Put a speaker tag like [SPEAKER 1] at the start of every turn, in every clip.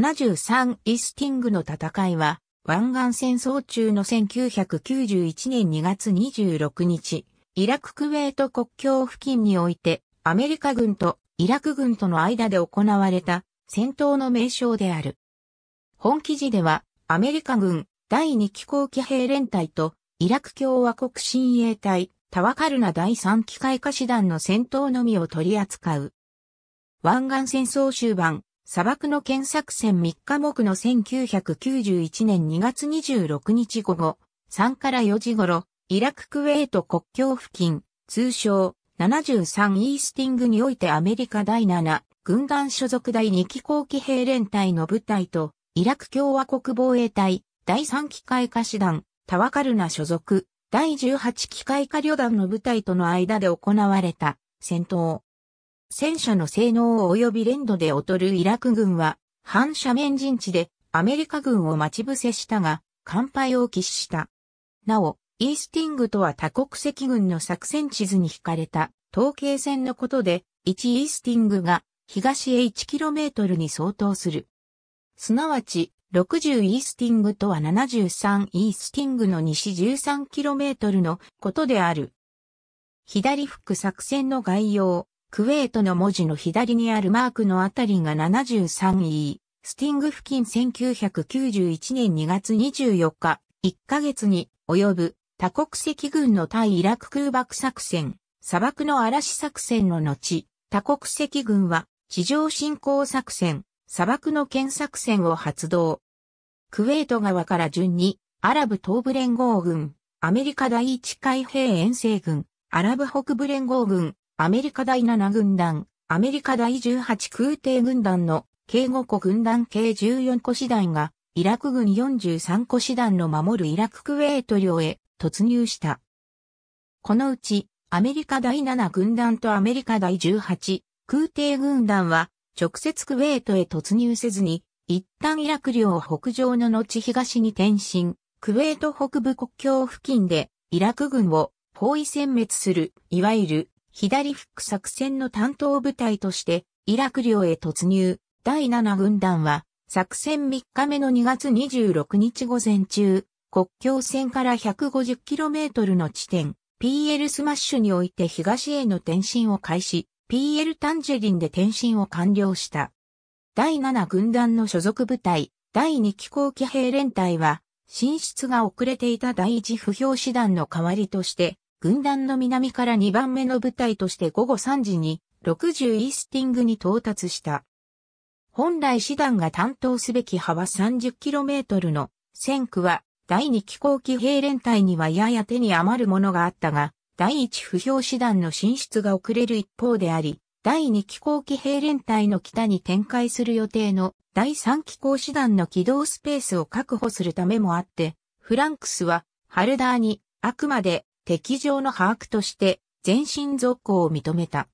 [SPEAKER 1] 73イスティングの戦いは、湾岸戦争中の1991年2月26日、イラク・クウェート国境付近において、アメリカ軍とイラク軍との間で行われた戦闘の名称である。本記事では、アメリカ軍第2機構騎兵連隊とイラク共和国親衛隊、タワカルナ第3機械化師団の戦闘のみを取り扱う。湾岸戦争終盤、砂漠の検索船3日目の1991年2月26日午後、3から4時頃、イラク・クウェート国境付近、通称73イースティングにおいてアメリカ第7軍団所属第2機後期兵連隊の部隊と、イラク共和国防衛隊第3機械化師団、タワカルナ所属、第18機械化旅団の部隊との間で行われた戦闘。戦車の性能及び連度で劣るイラク軍は、反斜面陣地でアメリカ軍を待ち伏せしたが、乾杯を喫した。なお、イースティングとは多国籍軍の作戦地図に引かれた統計戦のことで、1イースティングが東へ 1km に相当する。すなわち、60イースティングとは73イースティングの西 13km のことである。左フック作戦の概要。クウェートの文字の左にあるマークのあたりが 73E、スティング付近1991年2月24日、1ヶ月に及ぶ多国籍軍の対イラク空爆作戦、砂漠の嵐作戦の後、多国籍軍は地上侵攻作戦、砂漠の剣作戦を発動。クウェート側から順に、アラブ東部連合軍、アメリカ第一海兵遠征軍、アラブ北部連合軍、アメリカ第7軍団、アメリカ第18空挺軍団の計5個軍団計14個師団が、イラク軍43個師団の守るイラククウェート領へ突入した。このうち、アメリカ第7軍団とアメリカ第18空挺軍団は、直接クウェートへ突入せずに、一旦イラク領を北上の後東に転身、クウェート北部国境付近で、イラク軍を包囲殲滅する、いわゆる左フック作戦の担当部隊としてイラク領へ突入。第7軍団は作戦3日目の2月26日午前中、国境線から 150km の地点、PL スマッシュにおいて東への転進を開始、PL タンジェリンで転進を完了した。第7軍団の所属部隊、第2機構機兵連隊は、進出が遅れていた第1不評師団の代わりとして、軍団の南から2番目の部隊として午後3時に60イースティングに到達した。本来師団が担当すべき幅 30km の戦区は第2機構機兵連隊にはやや手に余るものがあったが、第1不評師団の進出が遅れる一方であり、第2機構機兵連隊の北に展開する予定の第3機構師団の機動スペースを確保するためもあって、フランクスはハルダーにあくまで敵情の把握として、全身続行を認めた。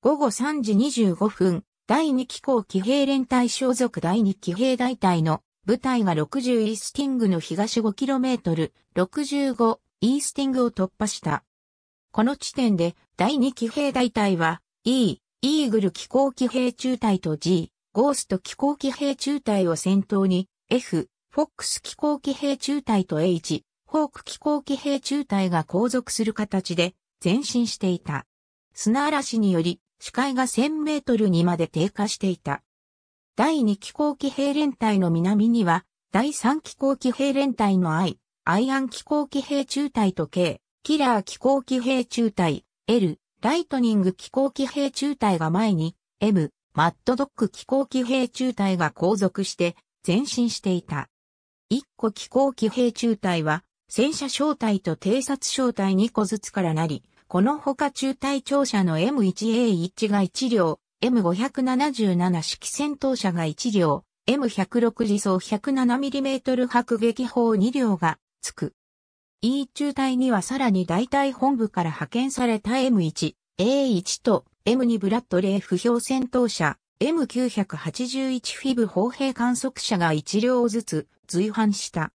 [SPEAKER 1] 午後3時25分、第2機構騎兵連隊所属第2騎兵大隊の部隊が60イースティングの東 5km、65イースティングを突破した。この地点で第2騎兵大隊は E、イーグル機構騎兵中隊と G、ゴースト機構騎兵中隊を先頭に F、フォックス機構騎兵中隊と H、ホーク機甲機兵中隊が後続する形で前進していた。砂嵐により視界が1000メートルにまで低下していた。第2機甲機兵連隊の南には、第3機甲機兵連隊の I、アイアン機甲機兵中隊と K、キラー機甲機兵中隊、L、ライトニング機甲機兵中隊が前に、M、マッドドック機甲機兵中隊が後続して前進していた。1個機甲騎兵中隊は戦車小隊と偵察小隊2個ずつからなり、このほか中隊長車の M1A1 が1両、M577 式戦闘車が1両、M106 自走 107mm 迫撃砲2両がつく。E 中隊にはさらに大隊本部から派遣された M1、A1 と M2 ブラッドレー不評戦闘車、M981 フィブ砲兵観測車が1両ずつ随伴した。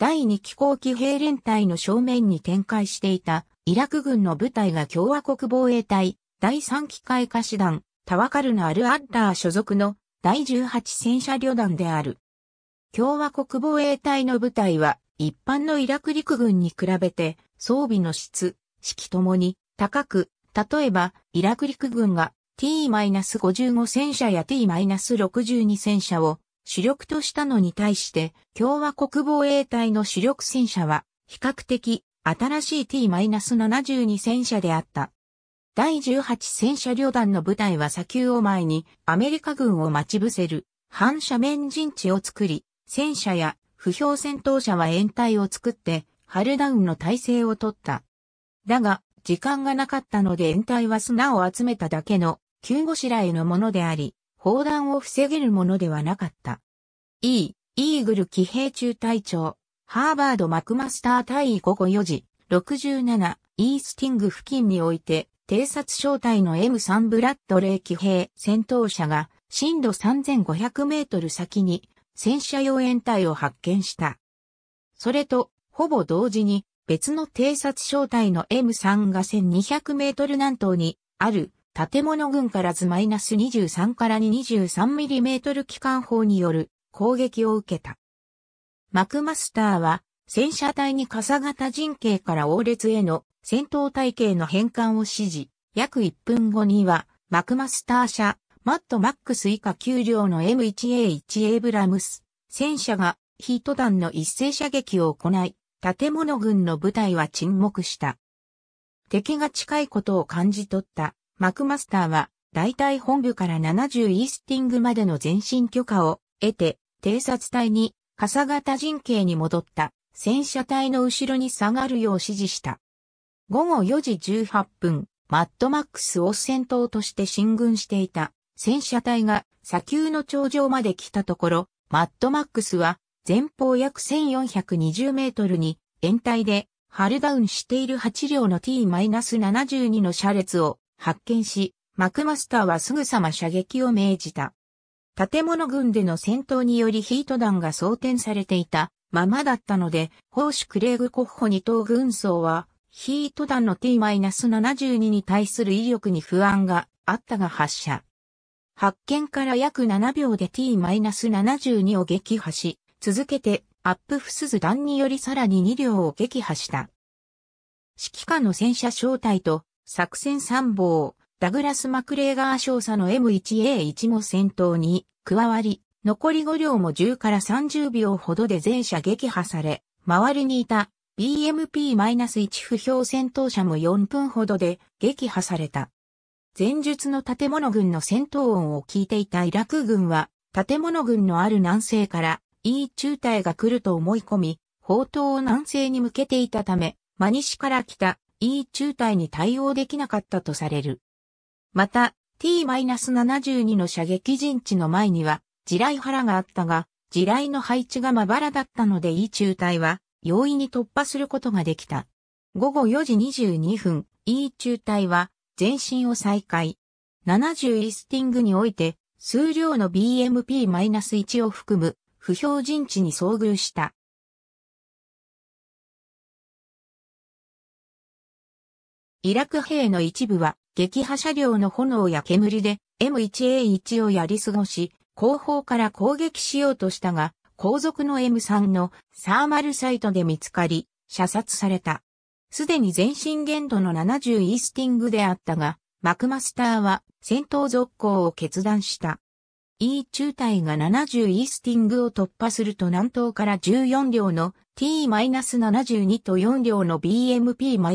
[SPEAKER 1] 第2機構機兵連隊の正面に展開していたイラク軍の部隊が共和国防衛隊第3機械化師団タワカルのアル・アッラー所属の第18戦車旅団である。共和国防衛隊の部隊は一般のイラク陸軍に比べて装備の質、式ともに高く、例えばイラク陸軍が T-55 戦車や T-62 戦車を主力としたのに対して、共和国防衛隊の主力戦車は、比較的、新しい T-72 戦車であった。第18戦車旅団の部隊は砂丘を前に、アメリカ軍を待ち伏せる、反射面陣地を作り、戦車や不評戦闘車は延滞を作って、ハルダウンの体制を取った。だが、時間がなかったので延滞は砂を集めただけの、急ごしらえのものであり、砲弾を防げるものではなかった。E、イーグル騎兵中隊長、ハーバード・マクマスター大尉午後4時、67、イースティング付近において、偵察小隊の M3 ブラッドレー騎兵戦闘車が、深度3500メートル先に、戦車用掩体を発見した。それと、ほぼ同時に、別の偵察小隊の M3 が1200メートル南東に、ある、建物群から図 -23 から 23mm 機関砲による攻撃を受けた。マクマスターは戦車隊に傘型陣形から王列への戦闘体系の変換を指示、約1分後にはマクマスター車、マットマックス以下9両の M1A1 a ブラムス戦車がヒート弾の一斉射撃を行い、建物群の部隊は沈黙した。敵が近いことを感じ取ったマクマスターは、大隊本部から70イースティングまでの前進許可を得て、偵察隊に、傘型陣形に戻った、戦車隊の後ろに下がるよう指示した。午後4時18分、マッドマックスを先頭として進軍していた、戦車隊が砂丘の頂上まで来たところ、マッドマックスは前方約1420メートルに、延体で、ハルダウンしている8両の T-72 の車列を発見し、マクマスターはすぐさま射撃を命じた。建物群での戦闘によりヒート弾が装填されていたままだったので、砲手クレーグコッホ等軍曹は、ヒート弾の T-72 に対する威力に不安があったが発射。発見から約7秒で T-72 を撃破し、続けてアップフスズ弾によりさらに2両を撃破した。指揮下の戦車小隊と作戦参謀、ダグラス・マクレーガー少佐の M1A1 も戦闘に加わり、残り5両も10から30秒ほどで全車撃破され、周りにいた BMP-1 不評戦闘車も4分ほどで撃破された。前述の建物群の戦闘音を聞いていたイラク軍は、建物群のある南西から E 中隊が来ると思い込み、砲塔を南西に向けていたため、真西から来た E 中隊に対応できなかったとされる。また、T-72 の射撃陣地の前には、地雷腹があったが、地雷の配置がまばらだったので E 中隊は、容易に突破することができた。午後4時22分、E 中隊は、前進を再開。70リスティングにおいて、数量の BMP-1 を含む、不評陣地に遭遇した。イラク兵の一部は、撃破車両の炎や煙で M1A1 をやり過ごし、後方から攻撃しようとしたが、後続の M3 のサーマルサイトで見つかり、射殺された。すでに前進限度の70イースティングであったが、マクマスターは戦闘続行を決断した。E 中隊が70イースティングを突破すると南東から14両の T-72 と4両の BMP-1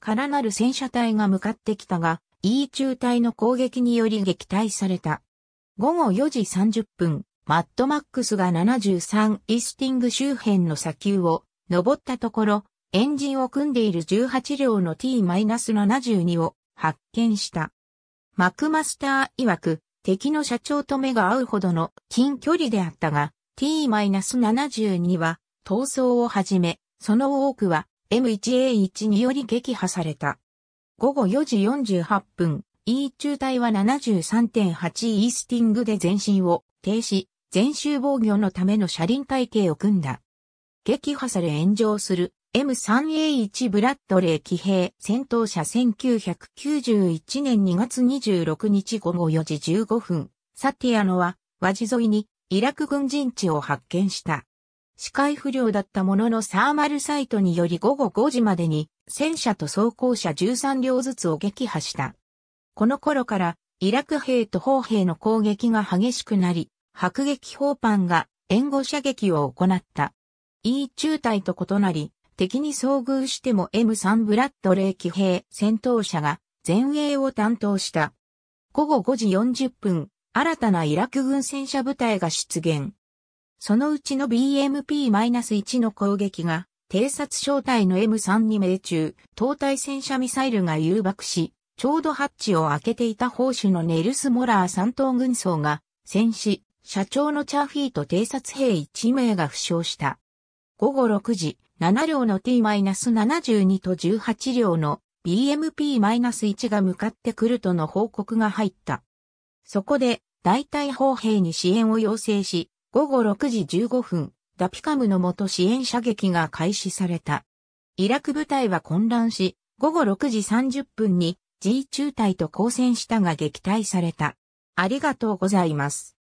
[SPEAKER 1] からなる戦車隊が向かってきたが、E 中隊の攻撃により撃退された。午後4時30分、マッドマックスが73イースティング周辺の砂丘を登ったところ、エンジンを組んでいる18両の T-72 を発見した。マクマスター曰く、敵の社長と目が合うほどの近距離であったが、T-72 は逃走を始め、その多くは M1A1 により撃破された。午後4時48分、E 中隊は73.8イースティングで前進を停止、全周防御のための車輪体系を組んだ。撃破され炎上する M3A1 ブラッドレー騎兵戦闘車1991年2月26日午後4時15分、サティアノは、和地沿いにイラク軍陣地を発見した。視界不良だったもののサーマルサイトにより午後5時までに戦車と装甲車13両ずつを撃破した。この頃からイラク兵と砲兵の攻撃が激しくなり、迫撃砲パンが援護射撃を行った。E 中隊と異なり、敵に遭遇しても M3 ブラッドレーキ兵戦闘車が前衛を担当した。午後5時40分、新たなイラク軍戦車部隊が出現。そのうちの BMP-1 の攻撃が、偵察小隊の M3 に命中、搭載戦車ミサイルが誘爆し、ちょうどハッチを開けていた砲手のネルス・モラー3等軍曹が、戦死、社長のチャーフィーと偵察兵1名が負傷した。午後6時、7両の T-72 と18両の BMP-1 が向かってくるとの報告が入った。そこで、代替砲兵に支援を要請し、午後6時15分、ダピカムの元支援射撃が開始された。イラク部隊は混乱し、午後6時30分に G 中隊と交戦したが撃退された。ありがとうございます。